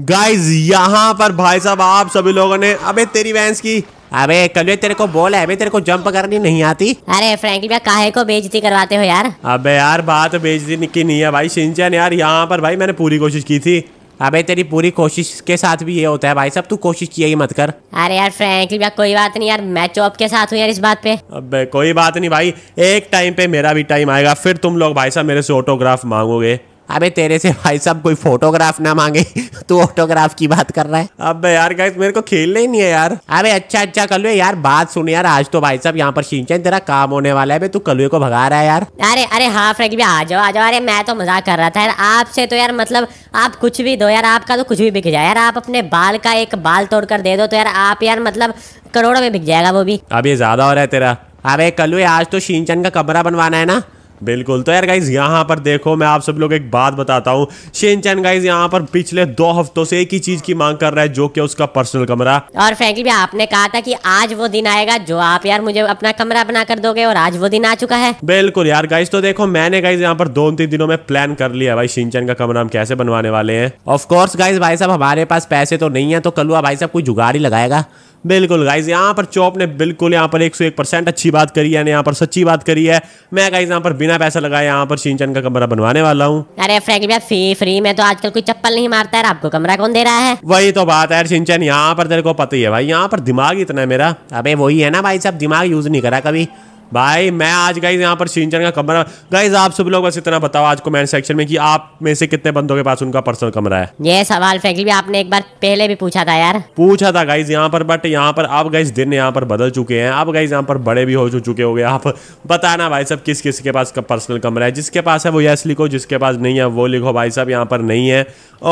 Guys यहाँ पर भाई साहब आप सभी लोगों ने अबे तेरी वैंस की अबे कल तेरे को बोला है अबे तेरे को जंप करनी नहीं आती अरे फ्रेंकली भैया काहे को बेचती करवाते हो यार अबे यार बात बेचती की नहीं है भाई सिंचन यार यहाँ पर भाई मैंने पूरी कोशिश की थी अबे तेरी पूरी कोशिश के साथ भी ये होता है भाई सब तू कोशिश किया ही मत कर अरे यार फ्रेंकली भैया कोई बात नहीं यार मैं चौप के साथ हूँ यार इस बात पे अबे कोई बात नहीं भाई एक टाइम पे मेरा भी टाइम आएगा फिर तुम लोग भाई साहब मेरे से ऑटोग्राफ मांगोगे अबे तेरे से भाई साहब कोई फोटोग्राफ ना मांगे तू ऑटोग्राफ की बात कर रहा है अब यार गाइस मेरे को खेलना ही नहीं है यार अबे अच्छा अच्छा कलुए यार बात सुन यार आज तो भाई साहब यहाँ पर सिंचन तेरा काम होने वाला है तू कलुए को भगा रहा है यार अरे अरे हाँ फ्रेंक भी आ जाओ आ जाओ अरे मैं तो मजाक कर रहा था यार आपसे तो यार मतलब आप कुछ भी दो यार आपका तो कुछ भी बिक जाए यार आप अपने बाल का एक बाल तोड़ कर दे दो तो यार आप यार मतलब करोड़ों में बिक जाएगा वो भी अब ये ज्यादा हो रहा है तेरा अबे कलुए आज तो सिंचन का कमरा बनवाना है ना बिल्कुल तो यार गाइज यहाँ पर देखो मैं आप सब लोग एक बात बताता हूँ शेन चैन गाइज यहाँ पर पिछले दो हफ्तों से एक ही चीज की मांग कर रहा है जो कि उसका पर्सनल कमरा और फ्रेंकली भी आपने कहा था कि आज वो दिन आएगा जो आप यार मुझे अपना कमरा बना कर दोगे और आज वो दिन आ चुका है बिल्कुल यार गाइज तो देखो मैंने गाइज यहाँ पर दो तीन दिनों में प्लान कर लिया भाई सिंचन का कमरा हम कैसे बनवाने वाले हैं ऑफकोर्स गाइज भाई साहब हमारे पास पैसे तो नहीं है तो कलुआ भाई साहब कोई जुगाड़ ही लगाएगा बिल्कुल गाइज यहाँ पर चौप ने बिल्कुल यहाँ पर 101 परसेंट अच्छी बात करी है यहाँ पर सच्ची बात करी है मैं गाइज यहाँ पर बिना पैसा लगाए यहाँ पर सिंचन का कमरा बनवाने वाला हूँ अरे फ्रेंकली भैया फ्री फ्री में तो आजकल कोई चप्पल नहीं मारता है आपको कमरा कौन दे रहा है वही तो बात है सिंचन यहाँ पर तेरे को पता ही है भाई यहाँ पर दिमाग इतना है मेरा अभी वही है ना भाई साहब दिमाग यूज नहीं करा कभी भाई मैं आज गाइज यहाँ पर सिंचन का कमरा गाइज आप सब लोग बस इतना बताओ आज कमेंट सेक्शन में कि आप में से कितने बंदों के पास उनका पर्सनल कमरा है ये सवाल फैकल भी आपने एक बार पहले भी पूछा था यार पूछा था गाइज यहाँ पर बट यहाँ पर अब गाइज दिन यहाँ पर बदल चुके हैं अब गाइज यहाँ पर बड़े भी हो चुके हो गए आप बताना भाई सब किस किस के पास पर्सनल कमरा है जिसके पास है वो यस लिखो जिसके पास नहीं है वो लिखो भाई साहब यहाँ पर नहीं है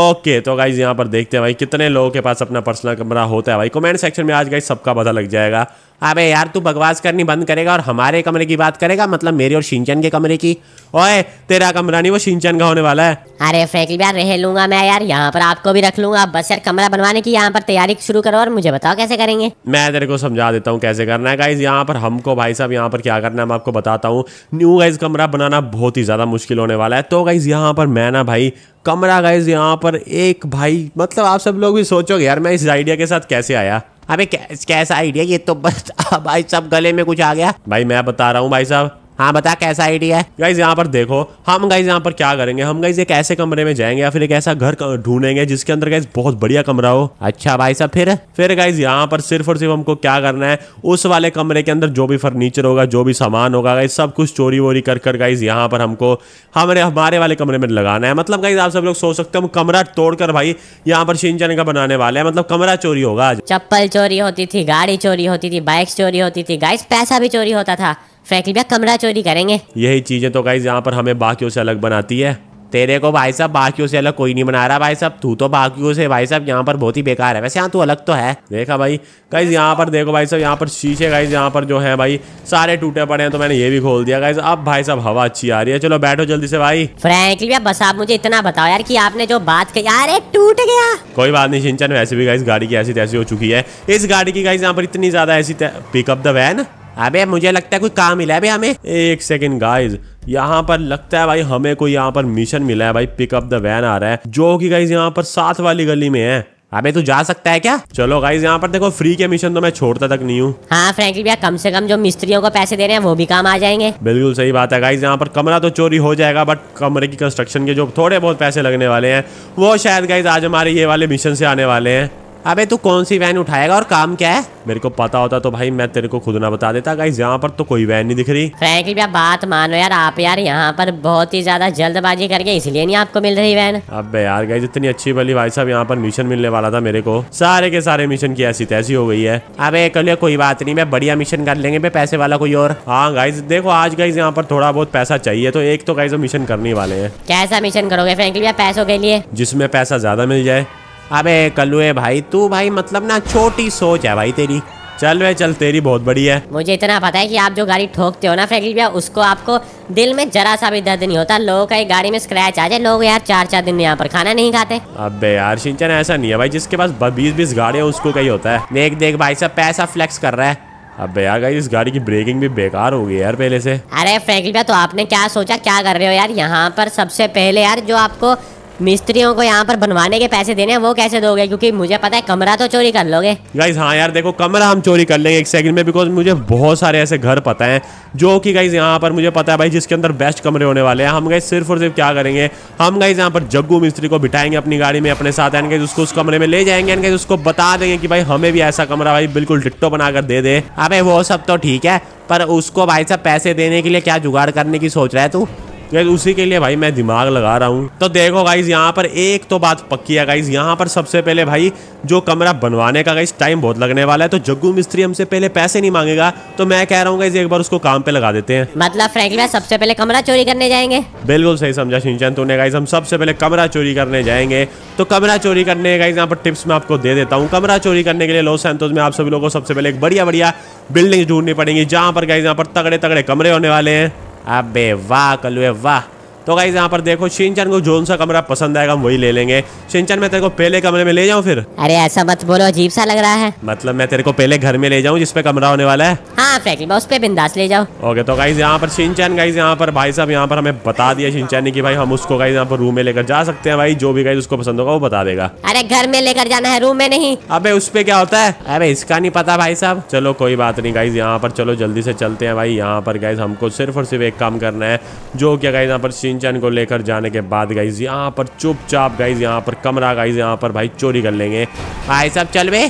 ओके तो गाइज यहाँ पर देखते हैं भाई कितने लोगों के पास अपना पर्सनल कमरा होता है भाई कमेंट सेक्शन में आज गाइज सबका पता लग जाएगा अबे यार तू बकवास करनी बंद करेगा और हमारे कमरे की बात करेगा मतलब मेरे और सिंचन के कमरे की ओए तेरा कमरा नहीं वो शिंचन का होने वाला है अरे फ्रेंकली यार रह लूंगा मैं यार यहाँ पर आपको भी रख लूंगा बस यार कमरा बनवाने की यहाँ पर तैयारी शुरू करो और मुझे बताओ कैसे करेंगे मैं तेरे को समझा देता हूँ कैसे करना है यहाँ पर हमको भाई साहब यहाँ पर क्या करना है मैं आपको बताता हूँ न्यू गाइज कमरा बनाना बहुत ही ज्यादा मुश्किल होने वाला है तो गाइज यहाँ पर मैं ना भाई कमरा गाइज यहाँ पर एक भाई मतलब आप सब लोग भी सोचोगे यार मैं इस आइडिया के साथ कैसे आया अबे कैसा आइडिया ये तो बस भाई साहब गले में कुछ आ गया भाई मैं बता रहा हूँ भाई साहब हाँ बता कैसा आइडिया है गाइज यहाँ पर देखो हम गाइज यहाँ पर क्या करेंगे हम गाइज एक ऐसे कमरे में जाएंगे या फिर एक ऐसा घर ढूंढेंगे जिसके अंदर गाइज बहुत बढ़िया कमरा हो अच्छा भाई साहब फिर फिर गाइज यहाँ पर सिर्फ और सिर्फ हमको क्या करना है उस वाले कमरे के अंदर जो भी फर्नीचर होगा जो भी सामान होगा गाइज सब कुछ चोरी वोरी कर कर गाइज यहाँ पर हमको हमारे हमारे वाले कमरे में लगाना है मतलब गाइज आप सब लोग सोच सकते हो हम कमरा तोड़कर भाई यहाँ पर शिंचन का बनाने वाले हैं मतलब कमरा चोरी होगा चप्पल चोरी होती थी गाड़ी चोरी होती थी बाइक चोरी होती थी गाइज पैसा भी चोरी होता था फैकल भैया कमरा चोरी करेंगे यही चीजें तो गाइज यहाँ पर हमें बाकी से अलग बनाती है तेरे को भाई साहब बाकियों से अलग कोई नहीं बना रहा भाई साहब तू तो बाकियों से भाई साहब यहाँ पर बहुत ही बेकार है वैसे यहाँ तू अलग तो है देखा भाई गाइज यहाँ पर देखो भाई साहब यहाँ पर शीशे गाइज यहाँ पर जो है भाई सारे टूटे पड़े हैं तो मैंने ये भी खोल दिया गाइज अब भाई साहब हवा अच्छी आ रही है चलो बैठो जल्दी से भाई फ्रेंकली भैया बस आप मुझे इतना बताओ यार की आपने जो बात कही अरे टूट गया कोई बात नहीं सिंचन वैसे भी गाइज गाड़ी की ऐसी तैसी हो चुकी है इस गाड़ी की गाइज यहाँ पर इतनी ज्यादा ऐसी पिकअप द वैन अबे मुझे लगता है कोई काम मिला है भाई हमें एक सेकेंड गाइज यहाँ पर लगता है भाई हमें कोई यहाँ पर मिशन मिला है भाई पिकअप द वैन आ रहा है जो कि गाइज यहाँ पर सात वाली गली में है अबे तू जा सकता है क्या चलो गाइज यहाँ पर देखो फ्री के मिशन तो मैं छोड़ता तक नहीं हूँ हाँ फ्रेंकली भैया कम से कम जो मिस्त्रियों को पैसे दे रहे हैं वो भी काम आ जाएंगे बिल्कुल सही बात है गाइज यहाँ पर कमरा तो चोरी हो जाएगा बट कमरे की कंस्ट्रक्शन के जो थोड़े बहुत पैसे लगने वाले हैं वो शायद गाइज आज हमारे ये वाले मिशन से आने वाले हैं अबे तू कौन सी वैन उठाएगा और काम क्या है मेरे को पता होता तो भाई मैं तेरे को खुद ना बता देता गाइस यहाँ पर तो कोई वैन नहीं दिख रही फ्रैंकली भैया बात मानो यार आप यार यहाँ पर बहुत ही ज्यादा जल्दबाजी करके इसलिए नहीं आपको मिल रही वैन अब यार गाइस इतनी अच्छी भली भाई साहब यहाँ पर मिशन मिलने वाला था मेरे को सारे के सारे मिशन की ऐसी तैसी हो गई है अब कल कोई बात नहीं मैं बढ़िया मिशन कर लेंगे पैसे वाला कोई और हाँ गाइज देखो आज गाइज यहाँ पर थोड़ा बहुत पैसा चाहिए तो एक तो गाइज मिशन करने वाले है कैसा मिशन करोगे फ्रेंकली भैया पैसों के लिए जिसमे पैसा ज्यादा मिल जाए अबे कल्लुए भाई तू भाई मतलब ना छोटी सोच है भाई तेरी चल वे चल तेरी बहुत बड़ी है मुझे इतना पता है कि आप जो गाड़ी ठोकते हो ना फ्रेंकली भैया उसको आपको दिल में जरा सा भी दर्द नहीं होता लोगों का गाड़ी में स्क्रैच आ जाए लोग यार चार चार दिन यहाँ पर खाना नहीं खाते अबे यार सिंचन ऐसा नहीं है भाई जिसके पास बीस बीस गाड़ी है उसको कहीं होता है देख देख भाई साहब पैसा फ्लेक्स कर रहा है अब यार गाई इस गाड़ी की ब्रेकिंग भी बेकार हो गई यार पहले से अरे फ्रेंकली भैया तो आपने क्या सोचा क्या कर रहे हो यार यहाँ पर सबसे पहले यार जो आपको मिस्त्रियों को यहाँ पर बनवाने के पैसे देने वो कैसे दोगे क्योंकि मुझे पता है कमरा तो चोरी कर लोगे गाइज हाँ यार देखो कमरा हम चोरी कर लेंगे एक सेकंड में बिकॉज मुझे बहुत सारे ऐसे घर पता हैं जो कि गाइज यहाँ पर मुझे पता है भाई जिसके अंदर बेस्ट कमरे होने वाले हैं हम गाइज सिर्फ और सिर्फ क्या करेंगे हम गाइज यहाँ पर जग्गू मिस्त्री को बिठाएंगे अपनी गाड़ी में अपने साथ एंड उसको उस कमरे में ले जाएंगे एंड उसको बता देंगे कि भाई हमें भी ऐसा कमरा भाई बिल्कुल डिट्टो बनाकर दे दे अरे वो सब तो ठीक है पर उसको भाई साहब पैसे देने के लिए क्या जुगाड़ करने की सोच रहा है तू यार उसी के लिए भाई मैं दिमाग लगा रहा हूँ तो देखो गाइज यहाँ पर एक तो बात पक्की है गाइज यहाँ पर सबसे पहले भाई जो कमरा बनवाने का गाइज टाइम बहुत लगने वाला है तो जग्गू मिस्त्री हमसे पहले पैसे नहीं मांगेगा तो मैं कह रहा हूँ गाइज एक बार उसको काम पे लगा देते हैं मतलब फ्रैंकलिन सबसे पहले कमरा चोरी करने जाएंगे बिल्कुल सही समझा सिंचन तूने गाइज हम सबसे पहले कमरा चोरी करने जाएंगे तो कमरा चोरी करने गाइज यहाँ पर टिप्स मैं आपको दे देता हूँ कमरा चोरी करने के लिए लॉस एंतोज में आप सभी लोगों को सबसे पहले एक बढ़िया बढ़िया बिल्डिंग ढूंढनी पड़ेगी जहाँ पर गाइज यहाँ पर तगड़े तगड़े कमरे होने वाले हैं Abevaca, caluevá. तो गाइज यहाँ पर देखो शिनचन को जोन सा कमरा पसंद आएगा हम वही ले लेंगे सिंचन मैं तेरे को पहले कमरे में ले जाऊँ फिर अरे ऐसा मत बोलो अजीब सा लग रहा है मतलब मैं तेरे को पहले घर में ले जाऊँ जिसपे कमरा होने वाला है हाँ फ्रेंकली उस पर बिंदास ले जाओ ओके तो गाइज यहाँ पर शिनचन गाइज यहाँ पर भाई साहब यहाँ पर हमें बता दिया शिनचन ने की भाई हम उसको गाइज यहाँ पर रूम में लेकर जा सकते हैं भाई जो भी गाइज उसको पसंद होगा वो बता देगा अरे घर में लेकर जाना है रूम में नहीं अबे उस पे क्या होता है अरे इसका नहीं पता भाई साहब चलो कोई बात नहीं गाइज यहाँ पर चलो जल्दी से चलते हैं भाई यहाँ पर गाइज हमको सिर्फ और सिर्फ एक काम करना है जो क्या गाइज यहाँ पर सिंचन को लेकर जाने के बाद गाइज यहाँ पर चुपचाप गाइज यहाँ पर कमरा गाइज यहाँ पर भाई चोरी कर लेंगे भाई साहब चल बे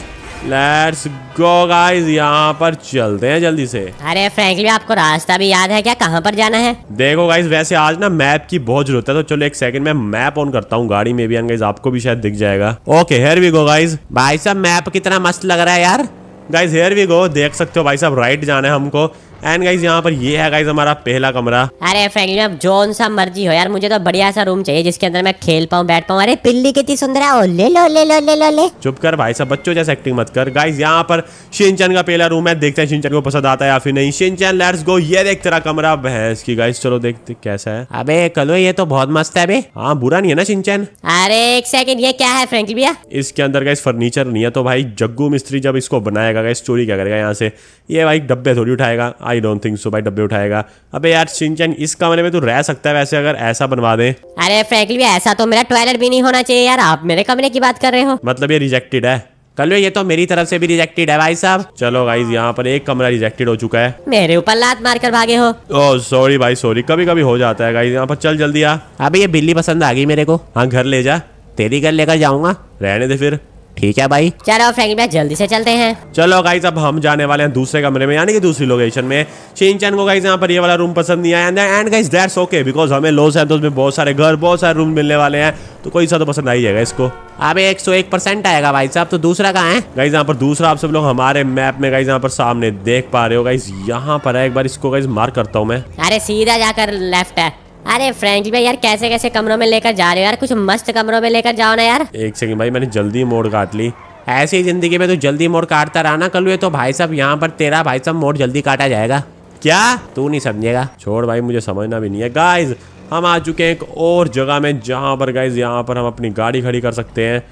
लेट्स गो गाइस यहाँ पर चलते हैं जल्दी से अरे फ्रेंकली आपको रास्ता भी याद है क्या कहाँ पर जाना है देखो गाइस वैसे आज ना मैप की बहुत जरूरत है तो चलो एक सेकंड मैं मैप ऑन करता हूँ गाड़ी में भी गाइस आपको भी शायद दिख जाएगा okay here we go guys भाई साहब मैप कितना मस्त लग रहा है यार गाइज हेयर वी गो देख सकते हो भाई साहब राइट जाना है हमको एंड गाइज यहाँ पर ये है गाइज हमारा पहला कमरा अरे फ्रेंड अब जोन सा मर्जी हो यार मुझे तो बढ़िया सा रूम चाहिए जिसके अंदर मैं खेल पाऊँ बैठ पाऊँ अरे पिल्ली कितनी सुंदर है ले लो ले लो ले लो ले चुप कर भाई साहब बच्चों जैसे एक्टिंग मत कर गाइज यहाँ पर शिनचन का पहला रूम है देखते हैं शिनचन को पसंद आता है या फिर नहीं शिनचन लेट्स गो ये देख तेरा कमरा भैंस की गाइज चलो देखते कैसा है अबे कलो ये तो बहुत मस्त है अबे हाँ बुरा नहीं है ना शिनचन अरे एक सेकंड ये क्या है फ्रेंकलिन भैया इसके अंदर गाइज फर्नीचर नहीं है तो भाई जग्गू मिस्त्री जब इसको बनाएगा गाइस चोरी क्या करेगा यहाँ से ये भाई डब्बे थोड़ी उठाएगा आई डोंट थिंक सो भाई डब्बे उठाएगा अबे यार सिंचन इस कमरे में तो रह सकता है वैसे अगर ऐसा बनवा दे अरे फ्रेंकली ऐसा तो मेरा टॉयलेट भी नहीं होना चाहिए यार आप मेरे कमरे की बात कर रहे हो मतलब ये रिजेक्टेड है कल ये तो मेरी तरफ से भी रिजेक्टेड है भाई साहब चलो गाइज यहाँ पर एक कमरा रिजेक्टेड हो चुका है मेरे ऊपर लात मार कर भागे हो ओ oh, सॉरी भाई सॉरी कभी कभी हो जाता है गाइज यहाँ पर चल जल्दी आ अभी ये बिल्ली पसंद आ गई मेरे को हाँ घर ले जा तेरी घर लेकर जाऊंगा रहने दे फिर ठीक है भाई चलो फ्रेंड भाई जल्दी से चलते हैं चलो गाइज अब हम जाने वाले हैं दूसरे कमरे में यानी कि दूसरी लोकेशन में चीन चैन को गाइज यहाँ पर ये वाला रूम पसंद नहीं आया and guys that's okay because हमें लोस है तो उसमें बहुत सारे घर बहुत सारे रूम मिलने वाले हैं तो कोई सा तो पसंद आ ही जाएगा इसको अब एक सौ एक परसेंट आएगा भाई साहब तो दूसरा कहाँ है गाइज यहाँ पर दूसरा आप सब लोग हमारे मैप में गाइज यहाँ पर सामने देख पा रहे हो गाइज यहाँ पर है एक बार इसको गाइज मार करता हूँ मैं अरे सीधा जाकर लेफ्ट है अरे फ्रेंड भाई यार कैसे कैसे कमरों में लेकर जा रहे हो यार कुछ मस्त कमरों में लेकर जाओ ना यार एक सेकंड भाई मैंने जल्दी मोड़ काट ली ऐसी जिंदगी में तो जल्दी मोड़ काटता रहा ना कल तो भाई साहब यहाँ पर तेरा भाई साहब मोड़ जल्दी काटा जाएगा क्या तू नहीं समझेगा छोड़ भाई मुझे समझना भी नहीं है गाइज हम आ चुके हैं एक और जगह में जहाँ पर गाइज यहाँ पर हम अपनी गाड़ी खड़ी कर सकते हैं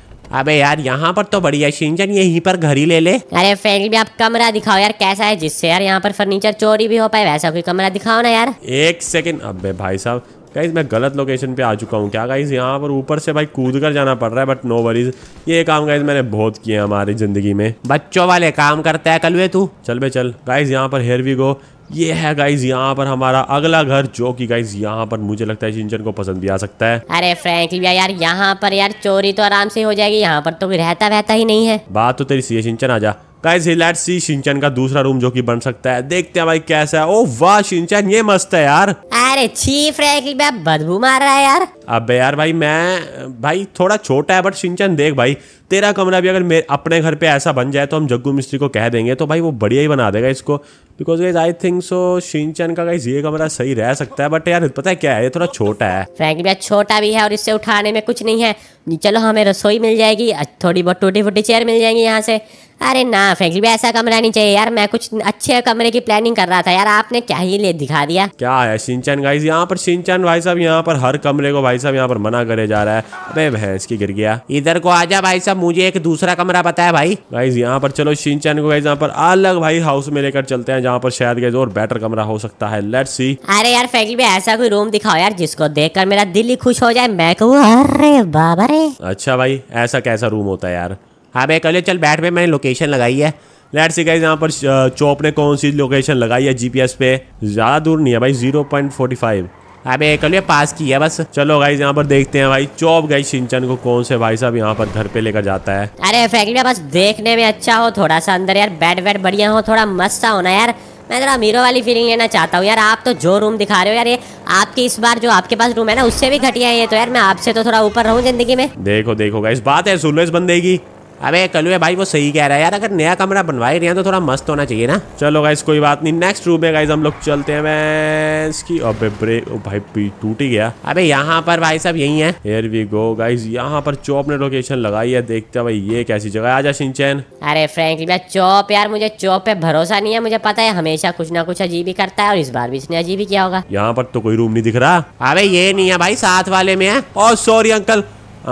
अबे यार यहाँ पर तो बढ़िया शिंजन यहीं पर घर ही ले ले अरे फ्रेंड भी आप कमरा दिखाओ यार कैसा है जिससे यार यहाँ पर फर्नीचर चोरी भी हो पाए वैसा कोई कमरा दिखाओ ना यार एक सेकेंड अबे भाई साहब गाइज मैं गलत लोकेशन पे आ चुका हूँ क्या गाइज यहाँ पर ऊपर से भाई कूद कर जाना पड़ रहा है बट नो वरीज ये काम गाइज मैंने बहुत किए हमारी जिंदगी में बच्चों वाले काम करता है कल वे तू चल बे चल गाइज यहाँ पर हेयर वी गो ये है गाइज यहाँ पर हमारा अगला घर जो कि गाइज यहाँ पर मुझे लगता है इंजन को पसंद भी आ सकता है अरे फ्रेंकली भैया यार यहाँ पर यार चोरी तो आराम से हो जाएगी यहाँ पर तो रहता वहता ही नहीं है बात तो तेरी सी है सिंचन जा गाइज लेट सी सिंचन का दूसरा रूम जो कि बन सकता है देखते हैं भाई कैसा है ओ oh, वाह सिंचन ये मस्त है यार अरे छी मैं बदबू मार रहा है यार अबे यार भाई मैं भाई थोड़ा छोटा है बट सिंचन देख भाई तेरा कमरा भी अगर मेरे अपने घर पे ऐसा बन जाए तो हम जग्गू मिस्त्री को कह देंगे तो भाई वो बढ़िया ही बना देगा इसको because guys I think so सिंचन का गाइज ये कमरा सही रह सकता है बट यार पता है क्या है ये थोड़ा छोटा है फ्रैंकली भैया छोटा भी है और इससे उठाने में कुछ नहीं है चलो हमें रसोई मिल जाएगी थोड़ी बहुत टूटी फूटी चेयर मिल जाएंगी यहाँ से अरे ना फ्रेंकली भी ऐसा कमरा नहीं चाहिए यार मैं कुछ अच्छे कमरे की प्लानिंग कर रहा था यार आपने क्या ही ले दिखा दिया क्या है सिंचन गाइस यहाँ पर सिंचन भाई साहब यहाँ पर हर कमरे को भाई साहब यहाँ पर मना करे जा रहा है अबे भैंस की गिर गया इधर को आजा भाई साहब मुझे एक दूसरा कमरा बताया भाई गाइज यहाँ पर चलो सिंचन को गाइज यहाँ पर अलग भाई हाउस में लेकर चलते हैं जहाँ पर शायद गाइज और बेटर कमरा हो सकता है लेट सी अरे यार फ्रेंकली भी ऐसा कोई रूम दिखाओ यार जिसको देखकर मेरा दिल ही खुश हो जाए मैं कहूँ अरे बाबा अच्छा भाई ऐसा कैसा रूम होता है यार हाँ भाई कहो चल बैठ भाई मैंने लोकेशन लगाई है लेट्स सी गाइस यहाँ पर चौप ने कौन सी लोकेशन लगाई है जीपीएस पे ज़्यादा दूर नहीं है भाई जीरो पॉइंट फोर्टी फाइव अबे कल ये पास की है बस चलो गाइज यहाँ पर देखते हैं भाई चौप गई सिंचन को कौन से भाई साहब यहाँ पर घर पे लेकर जाता है अरे फ्रेंकली बस देखने में अच्छा हो थोड़ा सा अंदर यार बेड वेड बढ़िया हो थोड़ा मस्त हो ना यार मैं जरा अमीरों वाली फीलिंग लेना चाहता हूँ यार आप तो जो रूम दिखा रहे हो यार ये आपके इस बार जो आपके पास रूम है ना उससे भी घटिया है ये तो यार मैं आपसे तो थोड़ा ऊपर रहूँ जिंदगी में देखो देखो गाइस बात है सुनो इस बंदे की अबे कलुए भाई वो सही कह रहा है यार अगर नया कमरा बनवाई रहे हैं तो थोड़ा मस्त होना चाहिए ना चलो गाइस कोई बात नहीं नेक्स्ट रूम में गाइस हम लोग चलते हैं मैं इसकी अबे ब्रेक भाई पीठ टूट ही गया अबे यहाँ पर भाई सब यही है हेयर वी गो गाइज यहाँ पर चौप ने लोकेशन लगाई है देखते हैं भाई ये कैसी जगह है आजा सिंचैन अरे फ्रेंकली चौप यार मुझे चौप पे भरोसा नहीं है मुझे पता है हमेशा कुछ ना कुछ अजीब ही करता है और इस बार भी इसने अजीब ही किया होगा यहाँ पर तो कोई रूम नहीं दिख रहा अरे ये नहीं है भाई साथ वाले में है और सॉरी अंकल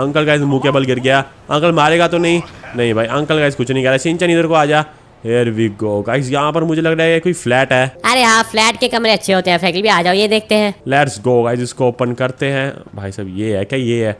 अंकल का मुंह के बल गिर गया अंकल मारेगा तो नहीं नहीं भाई अंकल गाइस कुछ नहीं कह रहा सिंचन इधर को आ जा हेयर वी गो गाइस यहाँ पर मुझे लग रहा है कोई फ्लैट है अरे हाँ फ्लैट के कमरे अच्छे होते हैं फैकल भी आ जाओ ये देखते हैं लेट्स गो गाइस इसको ओपन करते हैं भाई साहब ये है क्या ये है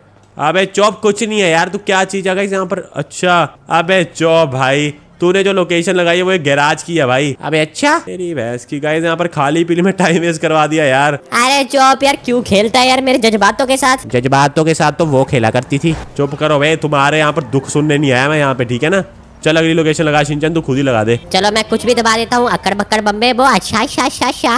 अबे चॉप कुछ नहीं है यार तू क्या चीज है गई यहाँ पर अच्छा अबे चॉप भाई तूने जो लोकेशन लगाई है वो एक गैराज की है भाई अबे अच्छा तेरी भैंस की गाइस यहाँ पर खाली पीली में टाइम वेस्ट करवा दिया यार अरे चुप यार क्यों खेलता है यार मेरे जज्बातों के साथ जज्बातों के साथ तो वो खेला करती थी चुप करो भाई तुम्हारे यहाँ पर दुख सुनने नहीं आया मैं यहाँ पे ठीक है ना चल अगली लोकेशन लगा सिंचन तू खुद ही लगा दे चलो मैं कुछ भी दबा देता हूँ अकड़ बकड़ बम्बे वो अच्छा शा, शा, शा,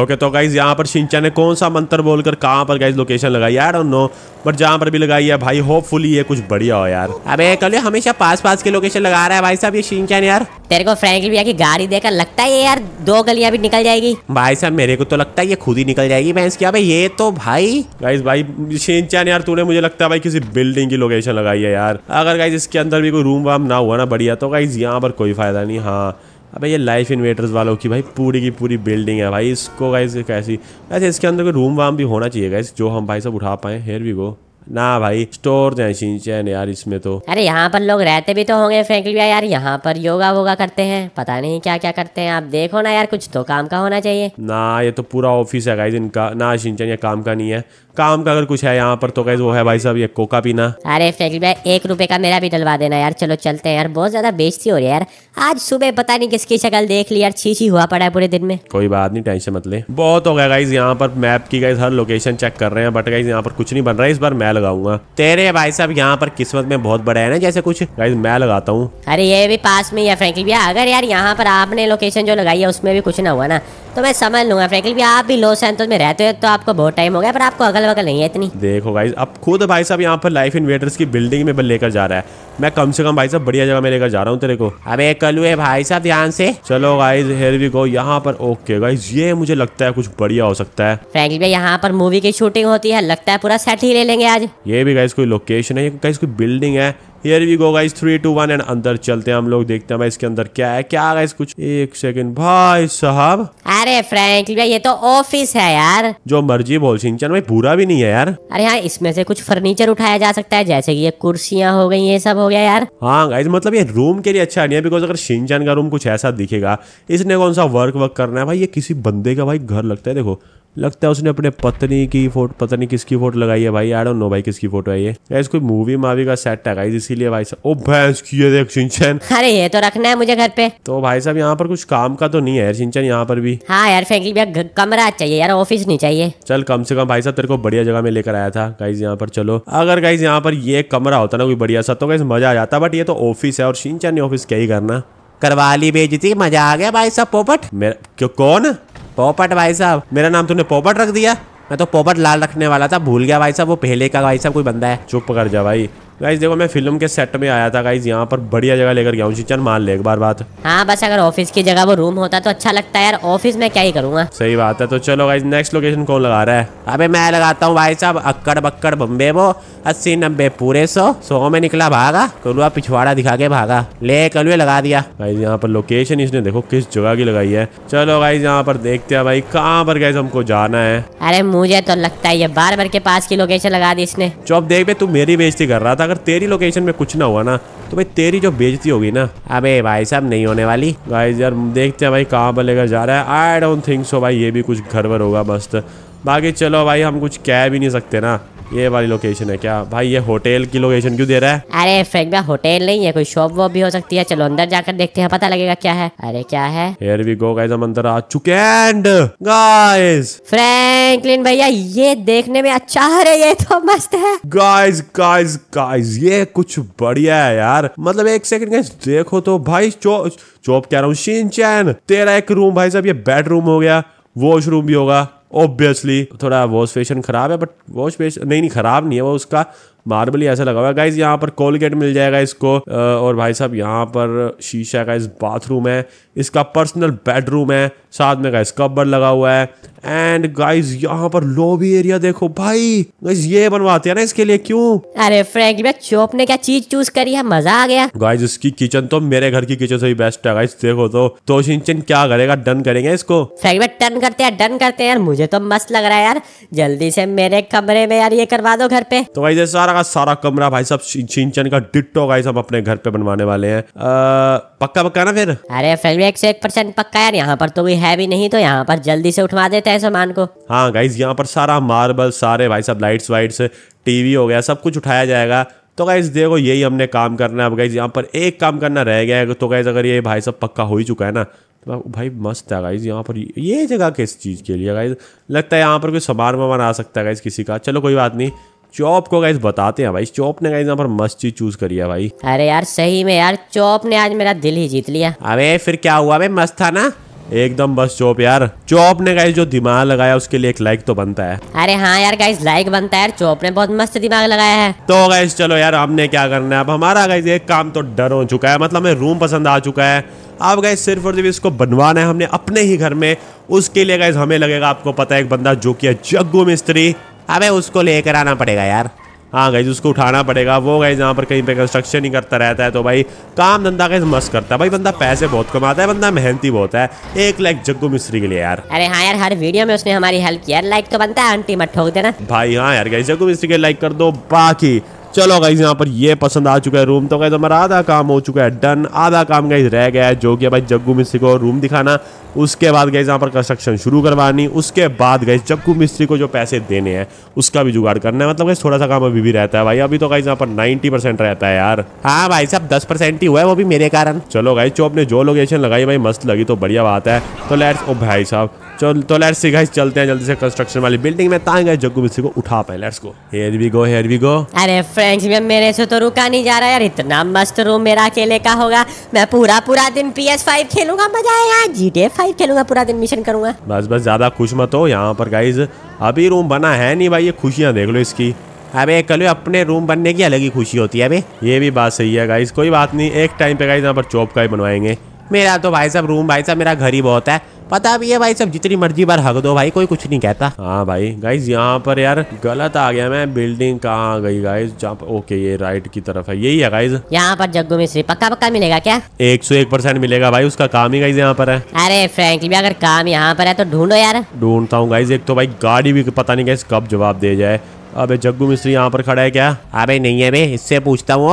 ओके तो गाइज यहाँ पर सिंचन ने कौन सा मंत्र बोलकर कहाँ पर गाइज लोकेशन लगाई आई डोंट नो बट जहाँ पर भी लगाई है भाई होप ये कुछ बढ़िया हो यार अब कल हमेशा पास पास के लोकेशन लगा रहा है भाई साहब ये सिंचन यार तेरे को फ्रेंक भैया की गाड़ी देकर लगता है यार दो गलियां भी निकल जाएगी भाई साहब मेरे को तो लगता है ये खुद ही निकल जाएगी मैं क्या भाई ये तो भाई गाइस भाई सिंचन यार तूने मुझे लगता है भाई किसी बिल्डिंग की लोकेशन लगाई है यार अगर गाइस इसके अंदर भी कोई रूम वाम ना हुआ ना बढ़िया तो गाइज यहाँ पर कोई फ़ायदा नहीं हाँ अबे ये लाइफ इन्वेटर्स वालों की भाई पूरी की पूरी बिल्डिंग है भाई इसको गाइज कैसी वैसे इसके अंदर कोई रूम वाम भी होना चाहिए गाइज जो हम भाई सब उठा पाए हेयर भी गो ना भाई तो स्टोर है सिंचन यार इसमें तो अरे यहाँ पर लोग रहते भी तो होंगे फ्रेंकली भैया यार यहाँ पर योगा वोगा करते हैं पता नहीं क्या क्या करते हैं आप देखो ना यार कुछ तो काम का होना चाहिए ना ये तो पूरा ऑफिस है गाइज इनका ना शिंचन ये काम का नहीं है काम का अगर कुछ है यहाँ पर तो गैस वो है भाई साहब ये कोका पीना अरे फैकल भाई एक रुपए का मेरा भी डलवा देना यार चलो चलते हैं यार बहुत ज्यादा बेचती हो रही है यार आज सुबह पता नहीं किसकी शक्ल देख ली यार छीछी हुआ पड़ा है पूरे दिन में कोई बात नहीं टेंशन मत ले बहुत हो गया गाइज यहाँ पर मैप की गाइज हर लोकेशन चेक कर रहे हैं बट गाइज यहाँ पर कुछ नहीं बन रहा है इस बार मैं लगाऊंगा तेरे भाई साहब यहाँ पर किस्मत में बहुत बड़ा है ना जैसे कुछ गाइज मैं लगाता हूँ अरे ये भी पास में ही है फ्रेंकली भैया अगर यार यहाँ पर आपने लोकेशन जो लगाई है उसमें भी कुछ ना हुआ ना तो मैं समझ लूंगा फ्रेंकली भी आप भी लो एंजल्स में रहते हो तो आपको बहुत टाइम हो गया पर आपको अगल बगल नहीं है इतनी देखो भाई अब खुद भाई साहब यहाँ पर लाइफ इन्वेटर्स की बिल्डिंग में लेकर जा रहा है मैं कम से कम भाई साहब बढ़िया जगह में लेकर जा रहा हूँ तेरे को अब एक कल है भाई साहब ध्यान से चलो गाइज हेर वी गो यहाँ पर ओके गाइज ये मुझे लगता है कुछ बढ़िया हो सकता है फ्रेंकली भाई यहाँ पर मूवी की शूटिंग होती है लगता है पूरा सेट ही ले लेंगे आज ये भी गाइज कोई लोकेशन है कोई बिल्डिंग है here we go guys three two one and अंदर चलते हैं हम लोग देखते हैं भाई इसके अंदर क्या है क्या गाइस कुछ एक सेकंड भाई साहब अरे फ्रैंकली भाई ये तो ऑफिस है यार जो मर्जी बोल सिंह भाई पूरा भी नहीं है यार अरे हाँ इसमें से कुछ फर्नीचर उठाया जा सकता है जैसे की ये कुर्सियाँ हो गई ये सब हो गया यार हाँ गाइज मतलब ये रूम के लिए अच्छा नहीं है बिकॉज अगर सिंह का रूम कुछ ऐसा दिखेगा इसने कौन सा वर्क वर्क करना है भाई ये किसी बंदे का भाई घर लगता है देखो लगता है उसने अपने पत्नी की फोटो पता नहीं किसकी फोटो लगाई है भाई आई डोंट नो भाई किसकी फोटो है ये ऐसे कोई मूवी मावी का सेट है गाइस इसीलिए भाई साहब ओ भैंस की है देख सिंचन अरे ये तो रखना है मुझे घर पे तो भाई साहब यहाँ पर कुछ काम का तो नहीं है यार सिंचन यहाँ पर भी हाँ यार फ्रेंकली भैया कमरा चाहिए यार ऑफिस नहीं चाहिए चल कम से कम भाई साहब तेरे को बढ़िया जगह में लेकर आया था गाइज यहाँ पर चलो अगर गाइज यहाँ पर ये कमरा होता ना कोई बढ़िया सा तो गाइज मजा आ जाता बट ये तो ऑफिस है और सिंचन ने ऑफिस क्या ही करना करवा ली बेजती मजा आ गया भाई साहब पोपट मेरा क्यों कौन पोपट भाई साहब मेरा नाम तुमने पोपट रख दिया मैं तो पोपट लाल रखने वाला था भूल गया भाई साहब वो पहले का भाई साहब कोई बंदा है चुप कर जा भाई गाइज देखो मैं फिल्म के सेट में आया था गाइज यहाँ पर बढ़िया जगह लेकर गया हूँ चल मान ले एक बार बात हाँ बस अगर ऑफिस की जगह वो रूम होता तो अच्छा लगता है यार ऑफिस में क्या ही करूंगा सही बात है तो चलो गाइज नेक्स्ट लोकेशन कौन लगा रहा है अबे मैं लगाता हूँ भाई साहब अक्कड़ बक्कड़ बम्बे वो अस्सी नब्बे पूरे सौ सौ में निकला भागा कलुआ पिछवाड़ा दिखा के भागा ले कलुए लगा दिया गाइज यहाँ पर लोकेशन इसने देखो किस जगह की लगाई है चलो गाइज यहाँ पर देखते हैं भाई कहाँ पर गाइज हमको जाना है अरे मुझे तो लगता है ये बार बार के पास की लोकेशन लगा दी इसने जो देख पे तू मेरी बेजती कर रहा था अगर तेरी लोकेशन में कुछ ना हुआ ना तो भाई तेरी जो बेजती होगी ना अबे भाई साहब नहीं होने वाली भाई यार देखते हैं भाई कहाँ पर लेकर जा रहा है आई डोंट थिंक सो भाई ये भी कुछ घर भर होगा मस्त बाकी चलो भाई हम कुछ कह भी नहीं सकते ना ये वाली लोकेशन है क्या भाई ये होटल की लोकेशन क्यों दे रहा है अरे फेंकबा होटल नहीं है कोई शॉप वॉप भी हो सकती है चलो अंदर जाकर देखते हैं पता लगेगा क्या है अरे क्या है हेयर वी गो गाइस हम अंदर आ चुके एंड गाइस फ्रैंकलिन भैया ये देखने में अच्छा है ये तो मस्त है गाइस गाइस गाइस ये कुछ बढ़िया है यार मतलब एक सेकंड गाइस देखो तो भाई चौप कह रहा हूँ शिनचैन तेरा एक रूम भाई साहब ये बेडरूम हो गया वॉशरूम भी होगा ऑब्वियसली थोड़ा वॉश फेशन खराब है बट वॉश फेस नहीं नहीं खराब नहीं है वो उसका मार्बल ही ऐसा लगा हुआ है गाइज यहाँ पर कोलगेट मिल जाएगा इसको और भाई साहब यहाँ पर शीशा का इस बाथरूम है इसका पर्सनल बेडरूम है साथ में गाइस कब्बर लगा हुआ है एंड गाइस यहाँ पर लॉबी एरिया देखो भाई गाइस ये बनवाते हैं ना इसके लिए क्यों अरे फ्रैंक भैया चोप ने क्या चीज चूज करी है मजा आ गया गाइस इसकी किचन तो मेरे घर की किचन से भी बेस्ट है गाइस देखो तो तो सिंचन क्या करेगा डन करेंगे इसको फ्रैंक डन करते हैं डन करते हैं यार मुझे तो मस्त लग रहा है यार जल्दी से मेरे कमरे में यार ये करवा दो घर पे तो गाइस सारा का सारा कमरा भाई साहब छिंचन का डिट्टो गाइस साहब अपने घर पे बनवाने वाले हैं पक्का पक्का ना फिर अरे फिर एक से एक परसेंट पक्का यार यहाँ पर तो भी है भी नहीं तो यहाँ पर जल्दी से उठवा देते हैं सामान को हाँ गाइज यहाँ पर सारा मार्बल सारे भाई साहब लाइट्स वाइट्स टीवी हो गया सब कुछ उठाया जाएगा तो गाइज देखो यही हमने काम करना है अब गाइज यहाँ पर एक काम करना रह गया है तो गाइज अगर ये भाई साहब पक्का हो ही चुका है ना तो भाई मस्त है गाइज यहाँ पर ये जगह किस चीज़ के लिए गाइज लगता है यहाँ पर कोई सामान वामान आ सकता है गाइज किसी का चलो कोई बात नहीं चॉप को गाइस बताते हैं भाई चॉप ने गाइस यहाँ पर मस्त चीज चूज करी है भाई अरे यार सही में यार चॉप ने आज मेरा दिल ही जीत लिया अरे फिर क्या हुआ भाई मस्त था ना एकदम बस चौप यार चौप ने गाइस जो दिमाग लगाया उसके लिए एक लाइक तो बनता है अरे हाँ यार गाइस लाइक बनता है चौप ने बहुत मस्त दिमाग लगाया है तो गाइस चलो यार हमने क्या करना है अब हमारा गाइस एक काम तो डर हो चुका है मतलब हमें रूम पसंद आ चुका है अब गाइस सिर्फ और सिर्फ इसको बनवाना है हमने अपने ही घर में उसके लिए गाइस हमें लगेगा आपको पता है एक बंदा जो की जग्गू मिस्त्री अबे उसको लेकर आना पड़ेगा यार हाँ गई उसको उठाना पड़ेगा वो गई जहाँ पर कहीं पे कंस्ट्रक्शन ही करता रहता है तो भाई काम धंधा का मस्त करता है भाई बंदा पैसे बहुत कमाता है बंदा मेहनती बहुत है एक लाइक जग्गू मिस्त्री के लिए यार अरे हाँ यार हर वीडियो में उसने हमारी हेल्प किया लाइक तो बनता है आंटी मत ठोक देना भाई हाँ यार गई जग्गू मिस्त्री के लाइक कर दो बाकी चलो गाइज यहाँ पर ये पसंद आ चुका है रूम तो गाइज हमारा आधा काम हो चुका है डन आधा काम गाइज रह गया है जो कि भाई जग्गू मिस्त्री को रूम दिखाना उसके बाद गाइज यहाँ पर कंस्ट्रक्शन शुरू करवानी उसके बाद गाइज जग्गू मिस्त्री को जो पैसे देने हैं उसका भी जुगाड़ करना है मतलब गाइज थोड़ा सा काम अभी भी रहता है भाई अभी तो गाइज यहाँ पर नाइन्टी रहता है यार हाँ भाई साहब दस ही हुआ है वो भी मेरे कारण चलो गाइज जो अपने जो लोकेशन लगाई भाई मस्त लगी तो बढ़िया बात है तो लेट्स ओ भाई साहब चल तो लेट्स सी गाइस चलते हैं जल्दी से कंस्ट्रक्शन वाली बिल्डिंग में ताएंगे जग्गू मिस्त्री को उठा पाए let's go here we go here we go अरे फ्रेंड्स मैं मेरे से तो रुका नहीं जा रहा यार इतना मस्त रूम मेरा अकेले का होगा मैं पूरा पूरा दिन PS5 खेलूंगा मजा आएगा GTA 5 खेलूंगा पूरा दिन मिशन करूंगा बस बस ज्यादा खुश मत हो यहां पर गाइस अभी रूम बना है नहीं भाई ये खुशियां देख लो इसकी अबे कल अपने रूम बनने की अलग ही खुशी होती है अबे ये भी बात सही है गाइस कोई बात नहीं एक टाइम पे गाइस यहां पर चौप का ही बनवाएंगे मेरा तो भाई साहब रूम भाई साहब मेरा घर ही बहुत है पता भी है भाई सब जितनी मर्जी बार हक दो भाई कोई कुछ नहीं कहता हाँ भाई गाइज यहाँ पर यार गलत आ गया मैं बिल्डिंग कहाँ गई गाइज जहाँ ओके ये राइट की तरफ है यही है गाइज यहाँ पर जग्गू मिस्त्री पक्का पक्का मिलेगा क्या एक सौ एक परसेंट मिलेगा भाई उसका काम ही गाइज यहाँ पर है अरे फ्रेंकली अगर काम यहाँ पर है तो ढूंढो यार ढूंढता हूँ गाइज एक तो भाई गाड़ी भी पता नहीं गाइज कब जवाब दे जाए अबे जग्गू मिस्त्री यहाँ पर खड़ा है क्या अबे नहीं है बे इससे पूछता हूँ